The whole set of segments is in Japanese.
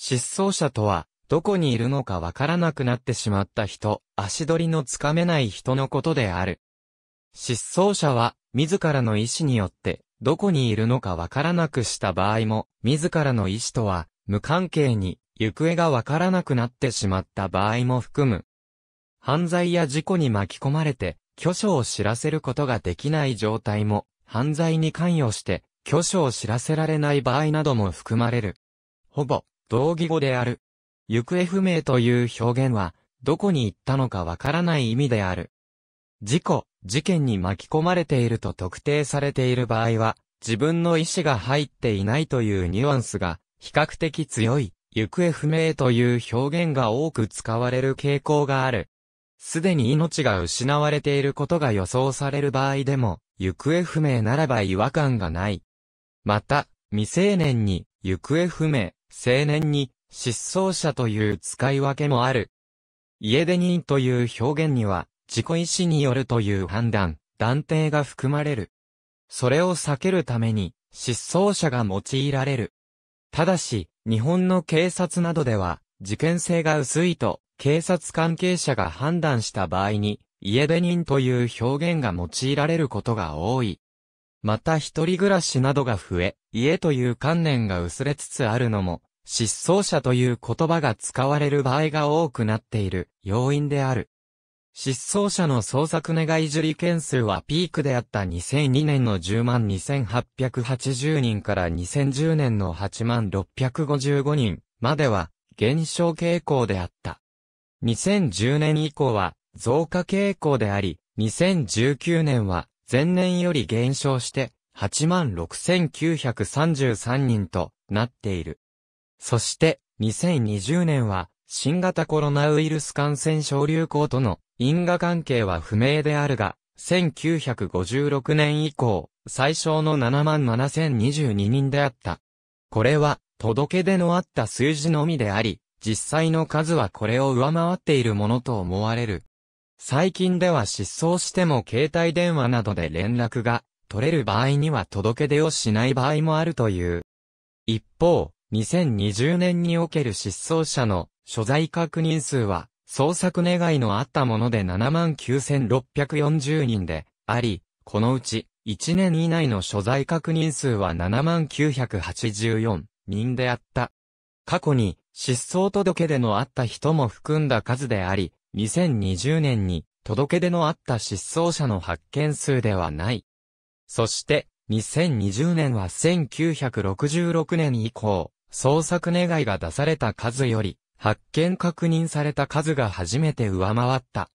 失踪者とは、どこにいるのかわからなくなってしまった人、足取りのつかめない人のことである。失踪者は、自らの意思によって、どこにいるのかわからなくした場合も、自らの意思とは、無関係に、行方がわからなくなってしまった場合も含む。犯罪や事故に巻き込まれて、虚書を知らせることができない状態も、犯罪に関与して、虚書を知らせられない場合なども含まれる。ほぼ、同義語である。行方不明という表現は、どこに行ったのかわからない意味である。事故、事件に巻き込まれていると特定されている場合は、自分の意思が入っていないというニュアンスが、比較的強い、行方不明という表現が多く使われる傾向がある。すでに命が失われていることが予想される場合でも、行方不明ならば違和感がない。また、未成年に行方不明青年に失踪者という使い分けもある。家出人という表現には、自己意思によるという判断、断定が含まれる。それを避けるために、失踪者が用いられる。ただし、日本の警察などでは、事件性が薄いと、警察関係者が判断した場合に、家出人という表現が用いられることが多い。また一人暮らしなどが増え、家という観念が薄れつつあるのも、失踪者という言葉が使われる場合が多くなっている要因である。失踪者の捜索願受理件数はピークであった2002年の10万2880人から2010年の8万655人までは減少傾向であった。2010年以降は増加傾向であり、2019年は前年より減少して、86,933人となっている。そして、2020年は、新型コロナウイルス感染症流行との因果関係は不明であるが、1956年以降、最小の77,022人であった。これは、届け出のあった数字のみであり、実際の数はこれを上回っているものと思われる。最近では失踪しても携帯電話などで連絡が取れる場合には届け出をしない場合もあるという。一方、2020年における失踪者の所在確認数は、捜索願いのあったもので79,640人であり、このうち1年以内の所在確認数は79,84人であった。過去に失踪届でのあった人も含んだ数であり、2020年に届け出のあった失踪者の発見数ではない。そして、2020年は1966年以降、捜索願いが出された数より、発見確認された数が初めて上回った。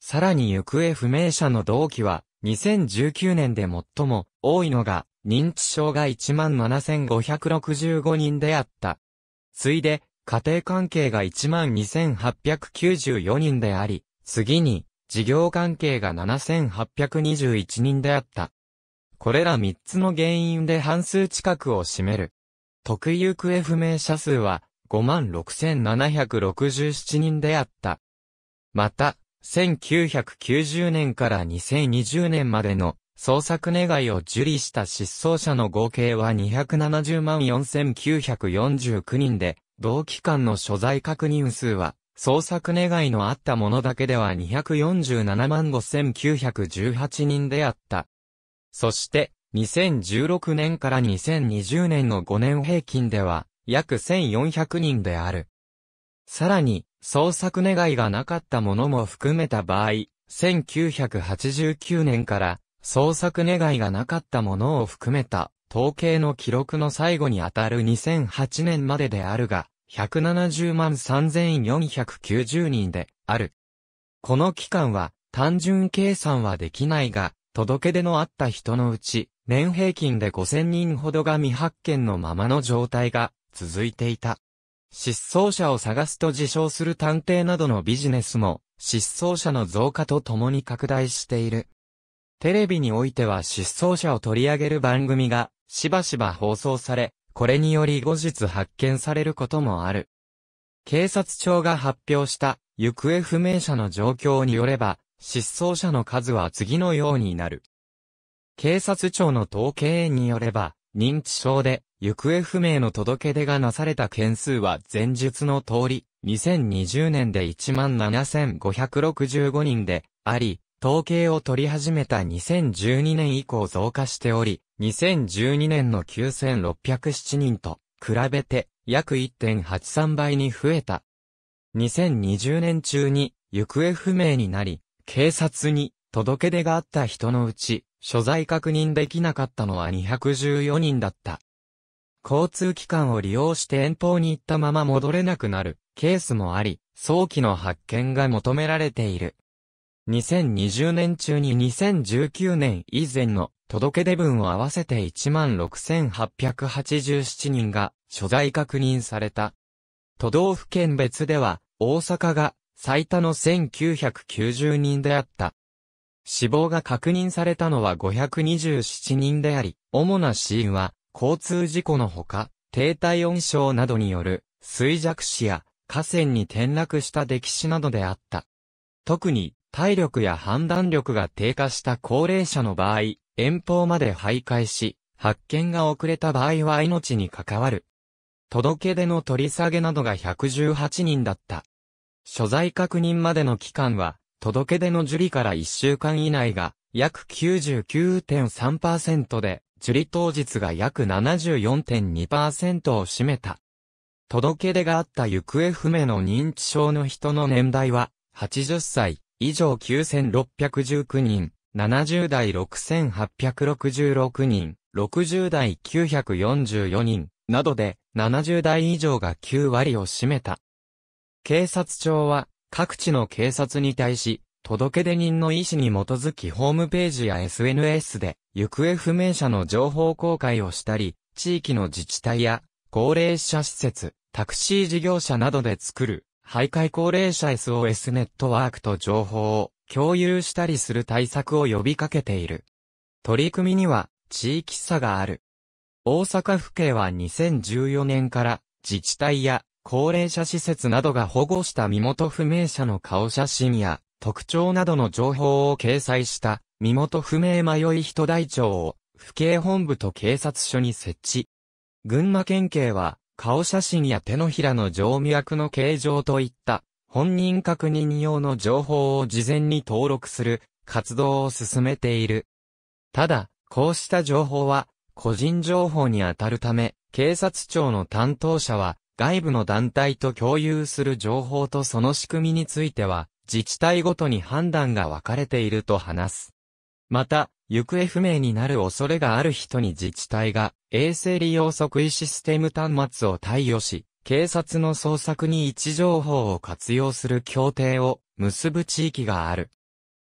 さらに行方不明者の同期は、2019年で最も多いのが、認知症が17,565人であった。ついで、家庭関係が12,894人であり、次に、事業関係が7,821人であった。これら3つの原因で半数近くを占める。特有行方不明者数は56,767人であった。また、1990年から2020年までの捜索願いを受理した失踪者の合計は270万4949人で同期間の所在確認数は、捜索願いのあったものだけでは247万5918人であった。そして、2016年から2020年の5年平均では、約1400人である。さらに、捜索願いがなかったものも含めた場合、1989年から、捜索願いがなかったものを含めた統計の記録の最後にあたる2008年までであるが、170万3490人である。この期間は単純計算はできないが、届け出のあった人のうち、年平均で5000人ほどが未発見のままの状態が続いていた。失踪者を探すと自称する探偵などのビジネスも、失踪者の増加とともに拡大している。テレビにおいては失踪者を取り上げる番組がしばしば放送され、これにより後日発見されることもある。警察庁が発表した行方不明者の状況によれば、失踪者の数は次のようになる。警察庁の統計によれば、認知症で行方不明の届け出がなされた件数は前述の通り、2020年で17,565人であり、統計を取り始めた2012年以降増加しており、2012年の9607人と比べて約1.83倍に増えた。2020年中に行方不明になり、警察に届け出があった人のうち、所在確認できなかったのは214人だった。交通機関を利用して遠方に行ったまま戻れなくなるケースもあり、早期の発見が求められている。2020年中に2019年以前の届け出分を合わせて16,887人が所在確認された。都道府県別では大阪が最多の1990人であった。死亡が確認されたのは527人であり、主な死因は交通事故のほか、低体温症などによる衰弱死や河川に転落した溺死などであった。特に体力や判断力が低下した高齢者の場合、遠方まで徘徊し、発見が遅れた場合は命に関わる。届け出の取り下げなどが118人だった。所在確認までの期間は、届け出の受理から1週間以内が約99.3%で、受理当日が約74.2%を占めた。届け出があった行方不明の認知症の人の年代は80歳、以上9619人、70代6866人、60代944人、などで、70代以上が9割を占めた。警察庁は、各地の警察に対し、届出人の意思に基づきホームページや SNS で、行方不明者の情報公開をしたり、地域の自治体や、高齢者施設、タクシー事業者などで作る、徘徊高齢者 SOS ネットワークと情報を共有したりする対策を呼びかけている。取り組みには地域差がある。大阪府警は2014年から自治体や高齢者施設などが保護した身元不明者の顔写真や特徴などの情報を掲載した身元不明迷い人台帳を府警本部と警察署に設置。群馬県警は顔写真や手のひらの静脈の形状といった本人確認用の情報を事前に登録する活動を進めている。ただ、こうした情報は個人情報にあたるため、警察庁の担当者は外部の団体と共有する情報とその仕組みについては自治体ごとに判断が分かれていると話す。また、行方不明になる恐れがある人に自治体が衛星利用即位システム端末を貸与し、警察の捜索に位置情報を活用する協定を結ぶ地域がある。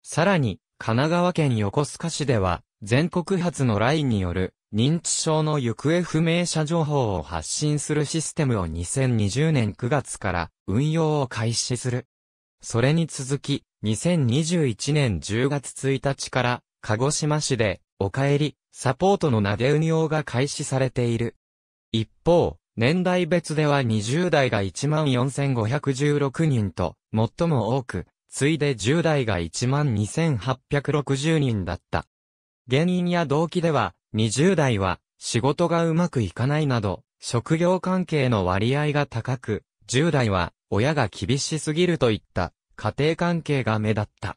さらに、神奈川県横須賀市では、全国発の LINE による認知症の行方不明者情報を発信するシステムを2020年9月から運用を開始する。それに続き、2021年10月1日から、鹿児島市で、お帰り、サポートの投で運用が開始されている。一方、年代別では20代が14,516人と、最も多く、次いで10代が12,860人だった。原因や動機では、20代は、仕事がうまくいかないなど、職業関係の割合が高く、10代は、親が厳しすぎるといった家庭関係が目立った。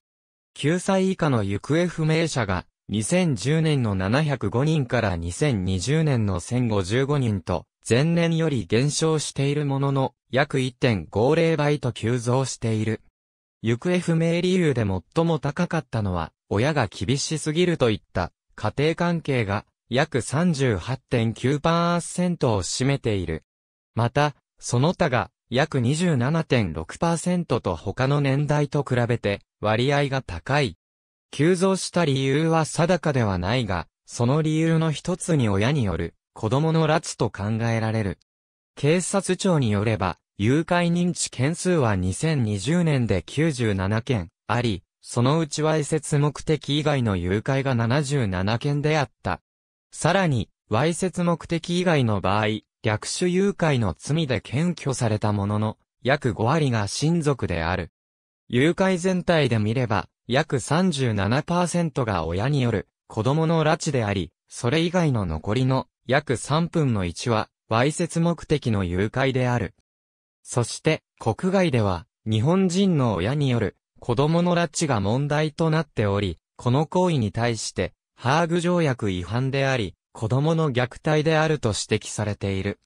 9歳以下の行方不明者が、2010年の705人から2020年の1055人と、前年より減少しているものの、約1.50倍と急増している。行方不明理由で最も高かったのは、親が厳しすぎるといった家庭関係が約38.9%を占めている。また、その他が約27.6%と他の年代と比べて割合が高い。急増した理由は定かではないが、その理由の一つに親による子供の拉致と考えられる。警察庁によれば、誘拐認知件数は2020年で97件あり、そのうちいせつ目的以外の誘拐が77件であった。さらに、わいせつ目的以外の場合、略取誘拐の罪で検挙されたものの、約5割が親族である。誘拐全体で見れば、約37%が親による子供の拉致であり、それ以外の残りの約3分の1は、わいせつ目的の誘拐である。そして、国外では、日本人の親による子供の拉致が問題となっており、この行為に対して、ハーグ条約違反であり、子供の虐待であると指摘されている。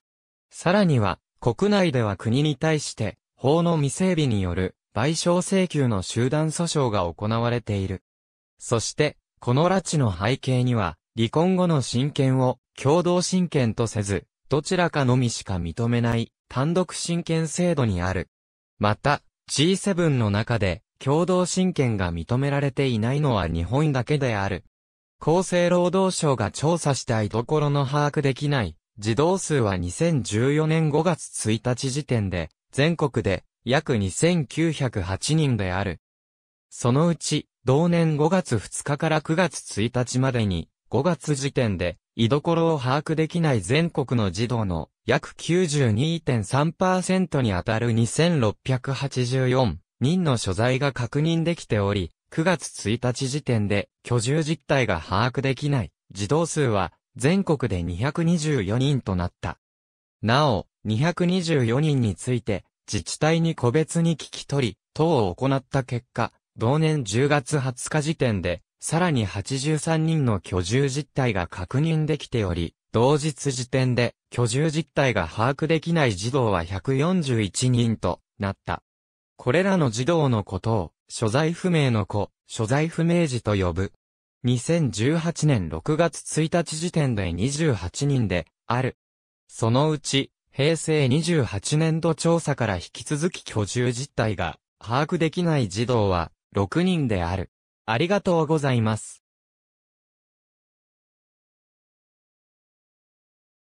さらには、国内では国に対して、法の未整備による賠償請求の集団訴訟が行われている。そして、この拉致の背景には、離婚後の親権を共同親権とせず、どちらかのみしか認めない単独親権制度にある。また、G7 の中で共同親権が認められていないのは日本だけである。厚生労働省が調査した居所の把握できない児童数は2014年5月1日時点で全国で約2908人である。そのうち同年5月2日から9月1日までに5月時点で居所を把握できない全国の児童の約92.3%にあたる2684人の所在が確認できており、9月1日時点で居住実態が把握できない児童数は全国で224人となった。なお、224人について自治体に個別に聞き取り、等を行った結果、同年10月20日時点で、さらに83人の居住実態が確認できており、同日時点で居住実態が把握できない児童は141人となった。これらの児童のことを、所在不明の子、所在不明児と呼ぶ。2018年6月1日時点で28人で、ある。そのうち、平成28年度調査から引き続き居住実態が、把握できない児童は、6人である。ありがとうございます。